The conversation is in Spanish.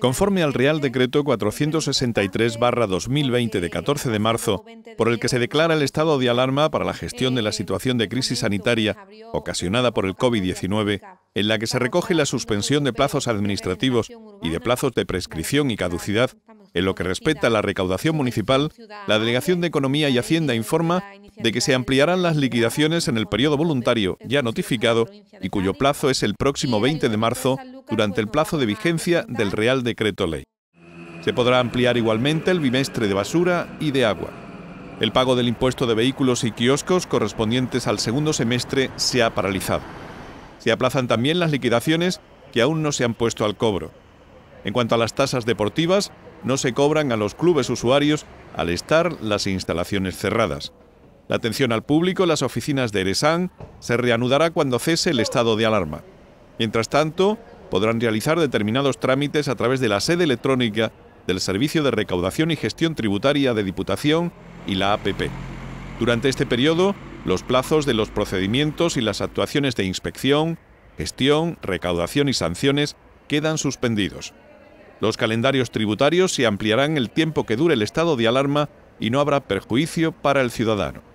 Conforme al Real Decreto 463-2020 de 14 de marzo, por el que se declara el estado de alarma para la gestión de la situación de crisis sanitaria ocasionada por el COVID-19, en la que se recoge la suspensión de plazos administrativos y de plazos de prescripción y caducidad, en lo que respecta a la recaudación municipal, la Delegación de Economía y Hacienda informa de que se ampliarán las liquidaciones en el periodo voluntario ya notificado y cuyo plazo es el próximo 20 de marzo durante el plazo de vigencia del Real Decreto Ley. Se podrá ampliar igualmente el bimestre de basura y de agua. El pago del impuesto de vehículos y kioscos correspondientes al segundo semestre se ha paralizado. Se aplazan también las liquidaciones que aún no se han puesto al cobro. En cuanto a las tasas deportivas, no se cobran a los clubes usuarios al estar las instalaciones cerradas. La atención al público en las oficinas de Eresan se reanudará cuando cese el estado de alarma. Mientras tanto, podrán realizar determinados trámites a través de la sede electrónica del Servicio de Recaudación y Gestión Tributaria de Diputación y la APP. Durante este periodo, los plazos de los procedimientos y las actuaciones de inspección, gestión, recaudación y sanciones quedan suspendidos. Los calendarios tributarios se ampliarán el tiempo que dure el estado de alarma y no habrá perjuicio para el ciudadano.